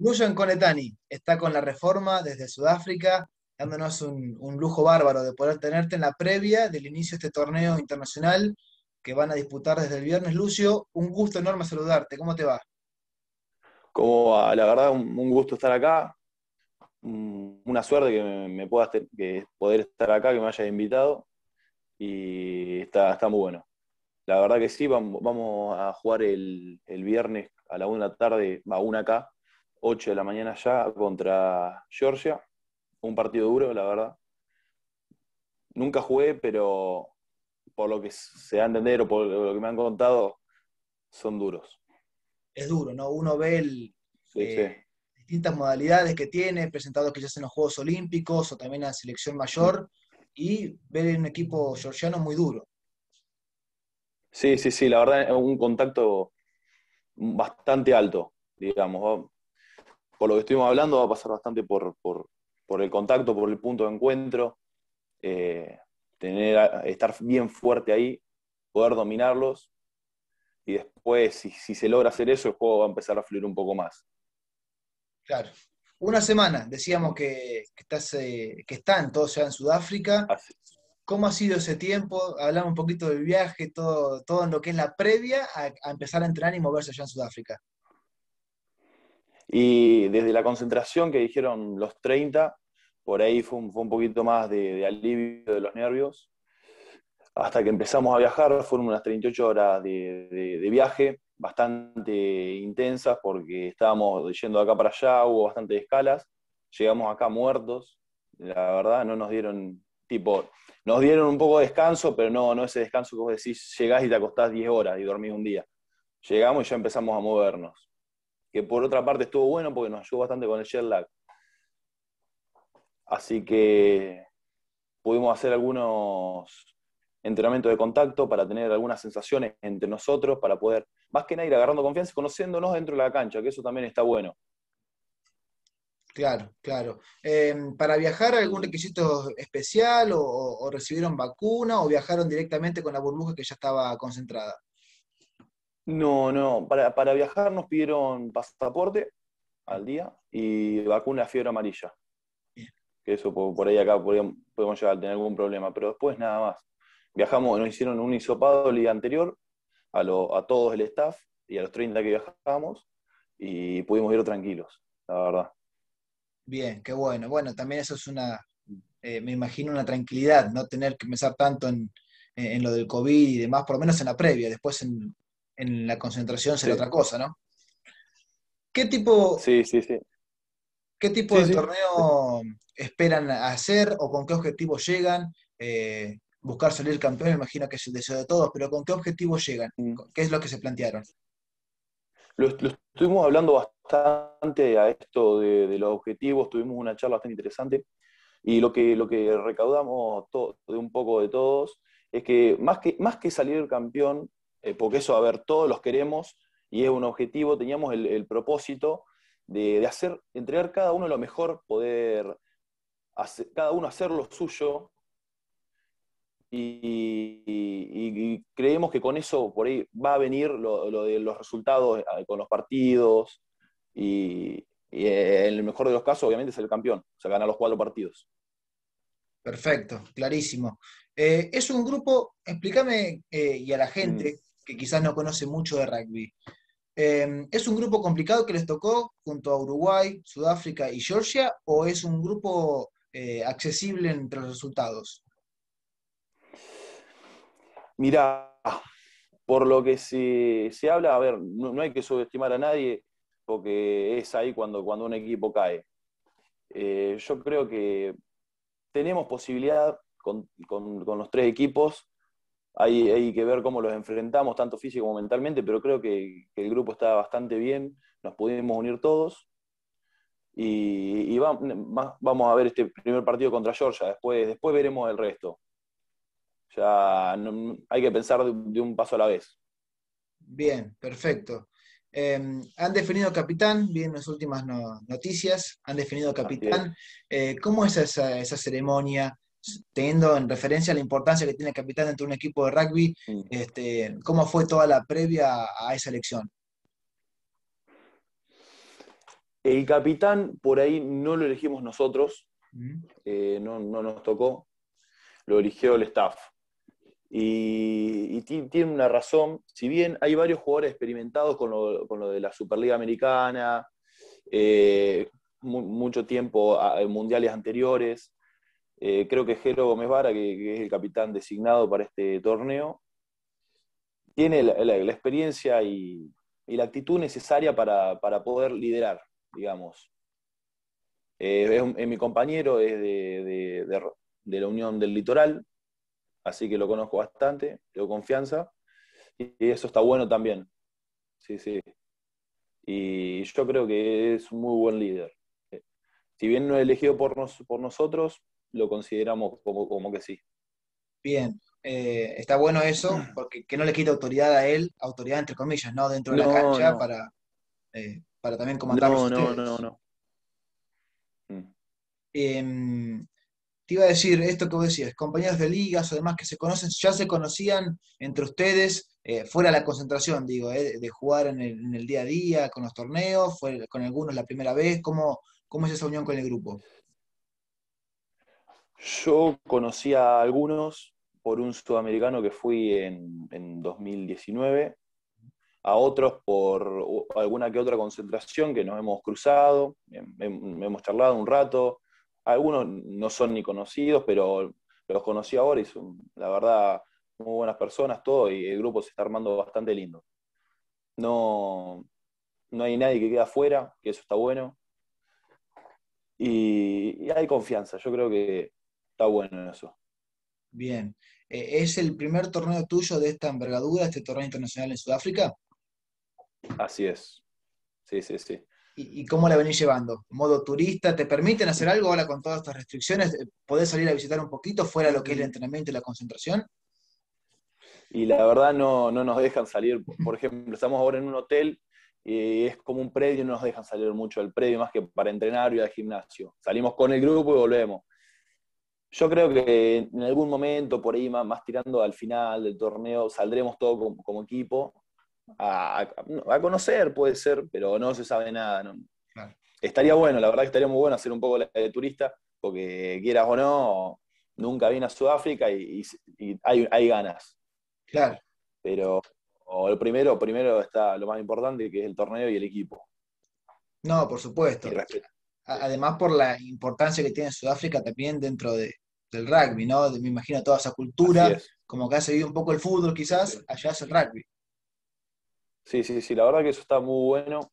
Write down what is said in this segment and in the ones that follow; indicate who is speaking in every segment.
Speaker 1: Lucio Conetani está con la reforma desde Sudáfrica, dándonos un, lujo bárbaro de poder tenerte en la previa del inicio de este torneo internacional que van a disputar desde el viernes. Lucio, un gusto enorme saludarte. ¿Cómo te va?
Speaker 2: Como La verdad, un, gusto estar acá. Una suerte que me, puedas que poder estar acá, que me hayas invitado. Y está, muy bueno. La verdad que sí, vamos, a jugar el, el viernes a la una de la tarde, a una acá, 8 de la mañana ya contra Georgia. Un partido duro, la verdad. Nunca jugué, pero por lo que se da a entender o por lo que me han contado, son duros.
Speaker 1: Es duro, ¿no? Uno ve el, eh, distintas modalidades que tiene, presentados que ya en los Juegos Olímpicos o también la selección mayor, y ver un equipo georgiano muy duro.
Speaker 2: Sí, sí, sí, la verdad es un contacto bastante alto, digamos por lo que estuvimos hablando, va a pasar bastante por, el contacto, por el punto de encuentro, eh, estar bien fuerte ahí, poder dominarlos, y después, si, se logra hacer eso, el juego va a empezar a fluir un poco más.
Speaker 1: Claro. Una semana, decíamos que, estás, eh, que están todos ya en Sudáfrica. ¿Cómo ha sido ese tiempo? Hablamos un poquito del viaje, todo, en lo que es la previa a, empezar a entrenar y moverse allá en Sudáfrica.
Speaker 2: Y desde la concentración que dijeron los 30, por ahí fue un, poquito más de, alivio de los nervios. Hasta que empezamos a viajar, fueron unas 38 horas de, viaje, bastante intensas, porque estábamos yendo de acá para allá, hubo bastantes escalas. Llegamos acá muertos, la verdad, no nos dieron, tipo, nos dieron un poco de descanso, pero no, no ese descanso que vos decís, llegás y te acostás 10 horas y dormís un día. Llegamos y ya empezamos a movernos que por otra parte estuvo bueno porque nos ayudó bastante con el jet lag. Así que pudimos hacer algunos entrenamientos de contacto para tener algunas sensaciones entre nosotros, para poder, más que nada, ir agarrando confianza y conociéndonos dentro de la cancha, que eso también está bueno.
Speaker 1: Claro, claro. Eh, ¿Para viajar algún requisito especial o recibieron vacuna o viajaron directamente con la burbuja que ya estaba concentrada?
Speaker 2: No, no, para, para viajar nos pidieron pasaporte al día y vacuna a fiebre amarilla. Que eso por, ahí acá podemos, llegar a tener algún problema, pero después nada más. Viajamos, nos hicieron un hisopado el día anterior a, todos el staff y a los 30 que viajamos y pudimos ir tranquilos, la verdad. Bien,
Speaker 1: qué bueno. Bueno, también eso es una, eh, me imagino, una tranquilidad, no tener que pensar tanto en, en, lo del COVID y demás, por lo menos en la previa, después en, en la concentración será otra cosa, ¿no?
Speaker 2: ¿Qué tipo, ¿qué
Speaker 1: tipo de torneo esperan hacer o con qué objetivos llegan? Eh, buscar salir campeón, imagino que es el deseo de todos, pero ¿con qué objetivos llegan? Mm. ¿Qué es lo que se plantearon?
Speaker 2: Lo, estuvimos hablando bastante a esto de, los objetivos, tuvimos una charla bastante interesante y lo que, lo que recaudamos de un poco de todos es que más que, más que salir campeón, eh, porque eso, a ver, todos los queremos y es un objetivo, teníamos el, propósito de, hacer, entregar cada uno lo mejor, poder hacer, cada uno hacer lo suyo. Y, creemos que con eso por ahí va a venir lo, de los resultados eh, con los partidos y, eh, en el mejor de los casos, obviamente, es el campeón, o sea, gana los cuatro partidos.
Speaker 1: Perfecto, clarísimo. es un grupo, explícame y a la gente, mm que quizás no conoce mucho de rugby. Em, ¿Es un grupo complicado que les tocó junto a Uruguay, Sudáfrica y Georgia o es un grupo eh, accesible entre los resultados?
Speaker 2: Mirá, por lo que se, habla, a ver, no, hay que subestimar a nadie porque es ahí cuando, cuando un equipo cae. Eh, yo creo que tenemos posibilidad con, con los tres equipos hay, que ver cómo los enfrentamos, tanto físico como mentalmente, pero creo que, el grupo está bastante bien, nos pudimos unir todos. Y, vamos a ver este primer partido contra Georgia, después, después veremos el resto. Ya hay que pensar de, un paso a la vez.
Speaker 1: Bien, perfecto. Em, han definido capitán, bien las últimas noticias, han definido capitán. Eh, ¿Cómo es esa ceremonia? teniendo en referencia la importancia que tiene el capitán dentro de un equipo de rugby, este, ¿cómo fue toda la previa a esa elección?
Speaker 2: El capitán por ahí no lo elegimos nosotros, eh, no, nos tocó, lo eligió el staff. Y, tiene una razón, si bien hay varios jugadores experimentados con lo, de la Superliga Americana, eh, mucho tiempo en mundiales anteriores, eh, creo que Jero Gómez Vara, que, es el capitán designado para este torneo, tiene la, experiencia y, la actitud necesaria para, poder liderar, digamos. Eh, es, mi compañero, es de, la Unión del Litoral, así que lo conozco bastante, tengo confianza, y, eso está bueno también. Sí, sí. Y yo creo que es un muy buen líder. Eh, si bien no es elegido por, por nosotros, lo consideramos como, que sí. Bien, eh,
Speaker 1: está bueno eso, porque que no le quita autoridad a él, autoridad entre comillas, ¿no? Dentro de la cancha para, eh, para también comandarlos No, no, no, mm. no, em, te iba a decir esto que vos decías, compañeros de ligas o demás que se conocen, ya se conocían entre ustedes, eh, fuera la concentración, digo, de jugar en el, día a día, con los torneos, fue con algunos la primera vez, ¿cómo, cómo es esa unión con el grupo?
Speaker 2: Yo conocí a algunos por un sudamericano que fui en, 2019, a otros por alguna que otra concentración que nos hemos cruzado, em, em, hemos charlado un rato. Algunos no son ni conocidos, pero los conocí ahora y son, la verdad, muy buenas personas, todo, y el grupo se está armando bastante lindo. No, no hay nadie que queda afuera, que eso está bueno. y hay confianza, yo creo que está bueno eso. Bien. Eh,
Speaker 1: ¿Es el primer torneo tuyo de esta envergadura, este torneo internacional en Sudáfrica?
Speaker 2: Así es. Sí, sí, sí.
Speaker 1: ¿Y, cómo la venís llevando? ¿Modo turista? ¿Te permiten hacer algo ahora con todas estas restricciones? Eh, ¿Podés salir a visitar un poquito fuera de lo que es el entrenamiento y la concentración?
Speaker 2: Y la verdad no, no nos dejan salir. Por ejemplo, estamos ahora en un hotel y es como un predio, no nos dejan salir mucho del predio más que para entrenar y al gimnasio. Salimos con el grupo y volvemos. Yo creo que en algún momento, por ahí más, tirando al final del torneo, saldremos todos como, equipo a, conocer, puede ser, pero no se sabe nada. Estaría bueno, la verdad que estaría muy bueno hacer un poco de turista, porque quieras o no, nunca viene a Sudáfrica y, hay, ganas. Claro. Pero lo primero, primero está lo más importante, que es el torneo y el equipo.
Speaker 1: No, por supuesto además por la importancia que tiene Sudáfrica también dentro de, del rugby, ¿no? me imagino toda esa cultura, como que ha seguido un poco el fútbol quizás, allá es el rugby.
Speaker 2: Sí, sí, sí, la verdad que eso está muy bueno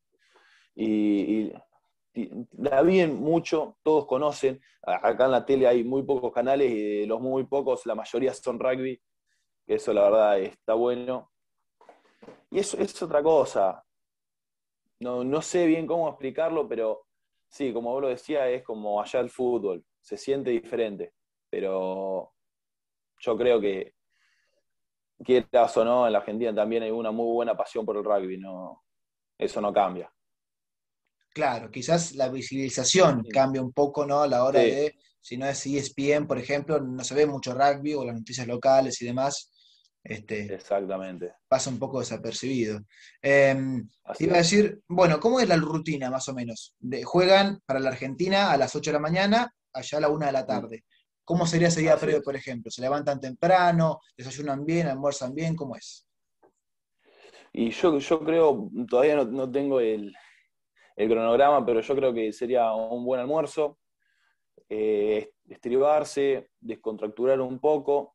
Speaker 2: y, la bien mucho, todos conocen, acá en la tele hay muy pocos canales y de los muy pocos la mayoría son rugby, eso la verdad está bueno. Y eso es otra cosa, no sé bien cómo explicarlo, pero sí, como vos lo decía, es como allá el fútbol, se siente diferente, pero yo creo que quieras o no, en la Argentina también hay una muy buena pasión por el rugby, no, eso no cambia.
Speaker 1: Claro, quizás la visibilización cambia un poco, ¿no? A la hora de, si no es ESPN, por ejemplo, no se ve mucho rugby o las noticias locales y demás, este, Exactamente. Pasa un poco desapercibido. Em, iba a decir, bueno, ¿cómo es la rutina más o menos? juegan para la Argentina a las 8 de la mañana, allá a la 1 de la tarde. ¿Cómo sería ese día previo, por ejemplo? ¿Se levantan temprano? ¿Desayunan bien? ¿Almuerzan bien? ¿Cómo es?
Speaker 2: Y yo, yo creo, todavía no, tengo el, cronograma, pero yo creo que sería un buen almuerzo, eh, estribarse, descontracturar un poco,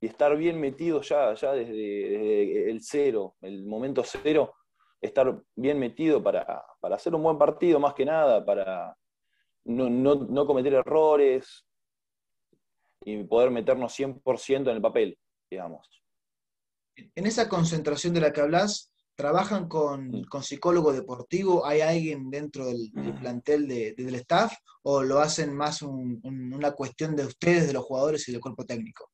Speaker 2: y estar bien metido ya, ya desde, el cero, el momento cero, estar bien metido para, hacer un buen partido más que nada, para no, cometer errores y poder meternos 100% en el papel, digamos.
Speaker 1: En esa concentración de la que hablas, ¿trabajan con, con psicólogo deportivo? ¿Hay alguien dentro del, mm. plantel del staff? ¿O lo hacen más una cuestión de ustedes, de los jugadores y del cuerpo técnico?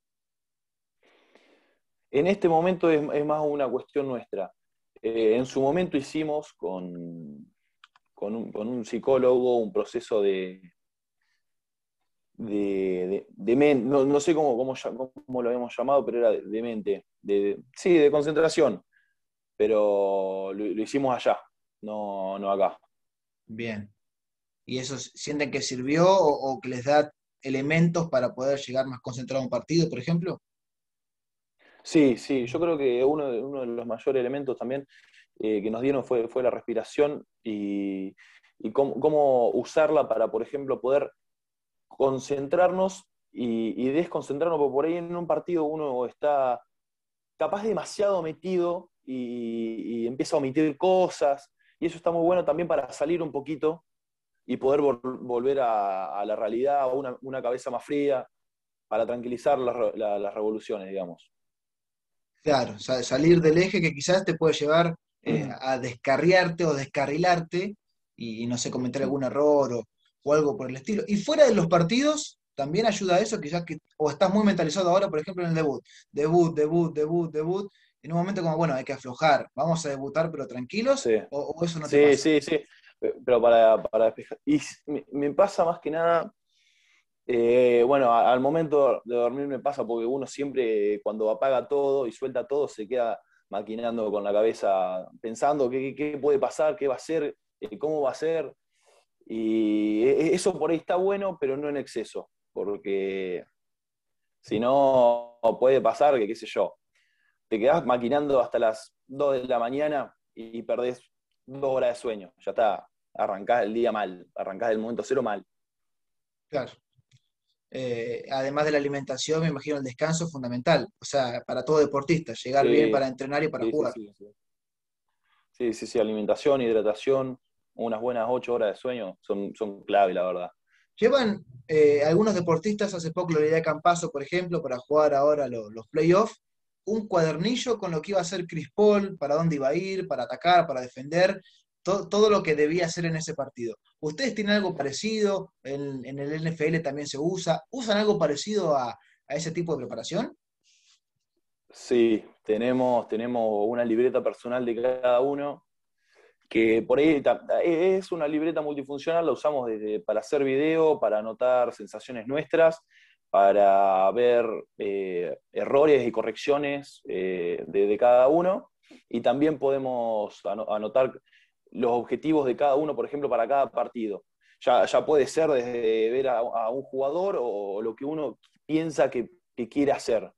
Speaker 2: En este momento es, más una cuestión nuestra. Eh, en su momento hicimos con, con, un, psicólogo un proceso de... de, no, sé cómo, lo habíamos llamado, pero era de, mente. De, sí, de concentración. Pero lo, hicimos allá, no, no acá. Bien. ¿Y eso sienten que sirvió
Speaker 1: o, o, que les da elementos para poder llegar más concentrado a un partido, por ejemplo?
Speaker 2: Sí, sí, yo creo que uno de, uno de los mayores elementos también eh, que nos dieron fue, la respiración y, cómo, usarla para, por ejemplo, poder concentrarnos y, desconcentrarnos, porque por ahí en un partido uno está capaz demasiado metido y, empieza a omitir cosas, y eso está muy bueno también para salir un poquito y poder volver a, la realidad, a una, cabeza más fría, para tranquilizar las revoluciones, digamos.
Speaker 1: Claro, salir del eje que quizás te puede llevar eh, a descarriarte o descarrilarte y, no sé, cometer algún error o, algo por el estilo. Y fuera de los partidos, también ayuda a eso, quizás que, o estás muy mentalizado ahora, por ejemplo, en el debut. Debut, debut, debut, debut. En un momento como, bueno, hay que aflojar, vamos a debutar pero tranquilos,
Speaker 2: o, eso no te Sí, sí, sí. Eh, pero para, despejar. Y me pasa más que nada eh, bueno, al momento de dormir me pasa porque uno siempre cuando apaga todo y suelta todo se queda maquinando con la cabeza, pensando qué, puede pasar, qué va a ser, eh, cómo va a ser. Y e, e, eso por ahí está bueno, pero no en exceso, porque si no puede pasar que, qué sé yo, te quedás maquinando hasta las 2 de la mañana y perdés dos horas de sueño. Ya está, arrancás el día mal, arrancás el momento cero mal.
Speaker 1: Claro. Eh, además de la alimentación, me imagino el descanso es fundamental, o sea, para todo deportista, llegar bien para entrenar y para jugar.
Speaker 2: Sí, sí sí. alimentación, hidratación, unas buenas ocho horas de sueño son, son clave, la verdad. Llevan
Speaker 1: eh, algunos deportistas, hace poco lo de Campaso, por ejemplo, para jugar ahora los, playoffs, un cuadernillo con lo que iba a hacer Chris Paul, para dónde iba a ir, para atacar, para defender, todo, lo que debía hacer en ese partido. ¿Ustedes tienen algo parecido? ¿En, el NFL también se usa? ¿Usan algo parecido a, ese tipo de preparación?
Speaker 2: Sí, tenemos, tenemos una libreta personal de cada uno, que por ahí es una libreta multifuncional, la usamos para hacer video, para anotar sensaciones nuestras, para ver eh, errores y correcciones eh, de, cada uno, y también podemos anotar los objetivos de cada uno, por ejemplo, para cada partido. Ya, puede ser desde ver a, un jugador o lo que uno piensa que, quiere hacer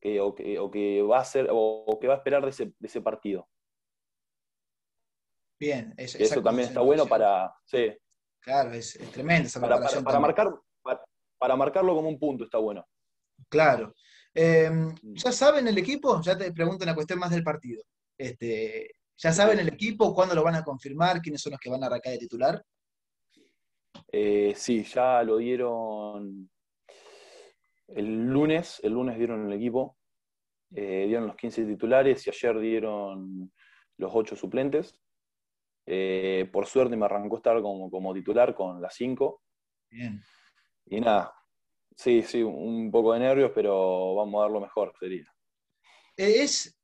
Speaker 2: que, o, que, va a hacer o, que va a esperar de ese, partido.
Speaker 1: Bien, eso también está bueno para. Sí. Claro, es, tremendo esa para, para, marcar,
Speaker 2: para, marcarlo como un punto está bueno. Claro. Eh, mm.
Speaker 1: ¿Ya saben el equipo? Ya te pregunto la cuestión más del partido. Este, ¿Ya saben el equipo? ¿Cuándo lo van a confirmar? ¿Quiénes son los que van a arrancar de titular?
Speaker 2: Eh, sí, ya lo dieron el lunes, el lunes dieron el equipo, eh, dieron los 15 titulares y ayer dieron los 8 suplentes. Eh, por suerte me arrancó estar como, titular con las 5. Bien. Y nada, sí, sí, un poco de nervios, pero vamos a dar lo mejor, sería.
Speaker 1: Es,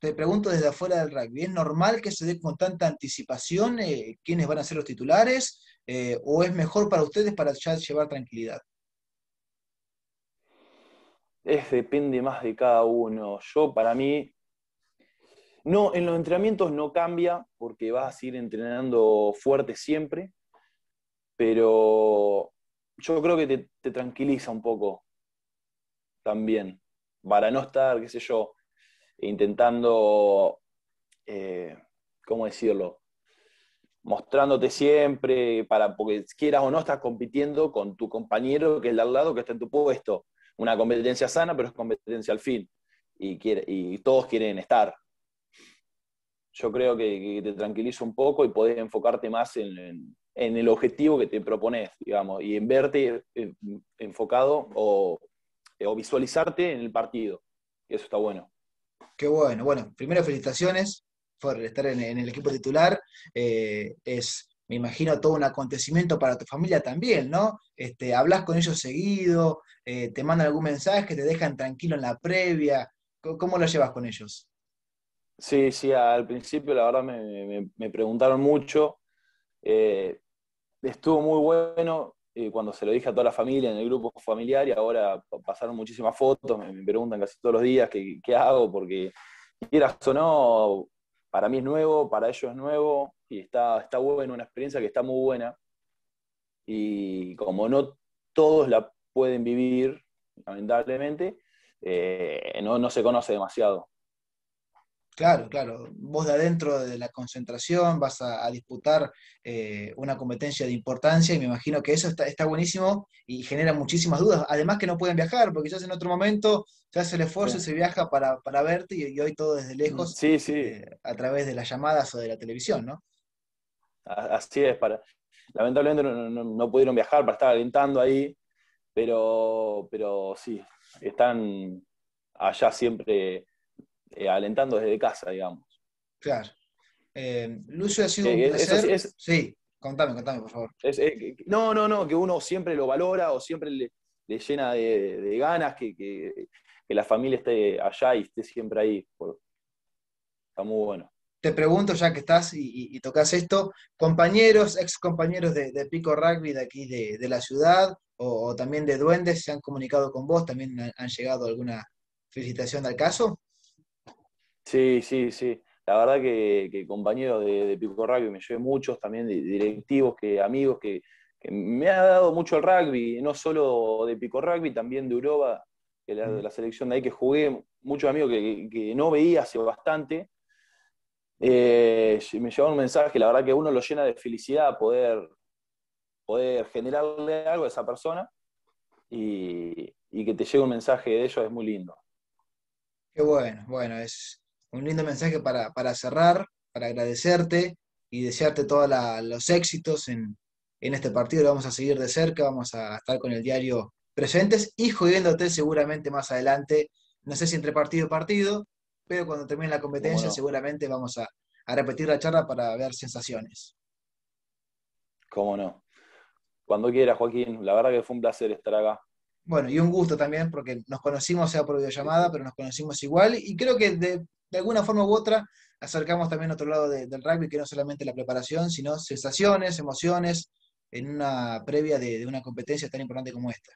Speaker 1: te pregunto desde afuera del rugby, ¿es normal que se dé con tanta anticipación eh, quiénes van a ser los titulares? Eh, ¿O es mejor para ustedes para ya
Speaker 2: llevar tranquilidad? Es, depende más de cada uno. Yo, para mí, no, en los entrenamientos no cambia porque vas a ir entrenando fuerte siempre, pero yo creo que te tranquiliza un poco también, para no estar, qué sé yo, intentando, eh, ¿cómo decirlo? Mostrándote siempre, para, porque quieras o no, estás compitiendo con tu compañero que es de al lado, que está en tu puesto. Una competencia sana, pero es competencia al fin. Y, y todos quieren estar. Yo creo que, te tranquiliza un poco y podés enfocarte más en, el objetivo que te propones, digamos, y en verte eh, enfocado o, visualizarte en el partido. eso está bueno.
Speaker 1: Qué bueno. Bueno, primero felicitaciones por estar en, el equipo titular. Eh, es, me imagino, todo un acontecimiento para tu familia también, ¿no? Este, hablas con ellos seguido, eh, te mandan algún mensaje, que te dejan tranquilo en la previa. ¿Cómo, lo llevas con ellos?
Speaker 2: Sí, sí, al principio la verdad me, preguntaron mucho. Eh, estuvo muy bueno. Eh, cuando se lo dije a toda la familia, en el grupo familiar, y ahora pasaron muchísimas fotos, me, preguntan casi todos los días qué, hago, porque quieras o no, para mí es nuevo, para ellos es nuevo, y está, está bueno, una experiencia que está muy buena. Y como no todos la pueden vivir, lamentablemente, eh, no se conoce demasiado.
Speaker 1: Claro, claro. Vos de adentro de la concentración vas a, disputar eh, una competencia de importancia y me imagino que eso está, buenísimo y genera muchísimas dudas. Además que no pueden viajar, porque ya en otro momento se hace el esfuerzo y se viaja para, verte y, hoy todo desde mm, lejos sí, sí. Eh, a través de las llamadas o de la televisión,
Speaker 2: ¿no? Así es, para. Lamentablemente no, pudieron viajar para estar alentando ahí, pero, pero sí, están allá siempre eh, alentando desde casa, digamos.
Speaker 1: Claro. Eh, Lucio ha sido eh, un placer. sí, contame, contame, por favor.
Speaker 2: no, no, no, que uno siempre lo valora o siempre le, llena de, ganas que, la familia esté allá y esté siempre ahí. Está muy bueno.
Speaker 1: Te pregunto, ya que estás y, tocas esto, compañeros, ex compañeros de, Pico Rugby de aquí de, la ciudad o, también de Duendes, ¿se han comunicado con vos? ¿También han llegado alguna felicitación
Speaker 2: al caso? Sí, sí, sí. La verdad que, compañeros de, Pico Rugby me llevé muchos, también directivos, que, amigos que, me ha dado mucho el rugby, no solo de Pico Rugby, también de Europa, que la, mm. la selección de ahí que jugué, muchos amigos que, no veía hace bastante. Eh, me llevó un mensaje, la verdad que uno lo llena de felicidad poder, poder generarle algo a esa persona y, y que te llegue un mensaje de ellos es muy lindo.
Speaker 1: Qué bueno, bueno, es, un lindo mensaje para, cerrar, para agradecerte y desearte todos los éxitos en, este partido. Lo vamos a seguir de cerca, vamos a estar con el diario presentes y jodiéndote seguramente más adelante, no sé si entre partido y partido, pero cuando termine la competencia seguramente vamos a, repetir la charla para ver
Speaker 2: sensaciones. Cómo no. Cuando quieras, Joaquín. La verdad que fue un placer estar acá.
Speaker 1: Bueno, y un gusto también, porque nos conocimos, sea por videollamada, pero nos conocimos igual. Y creo que de, de alguna forma u otra acercamos también otro lado del rugby, que no solamente la preparación, sino sensaciones, emociones, en una previa de una competencia tan importante como esta.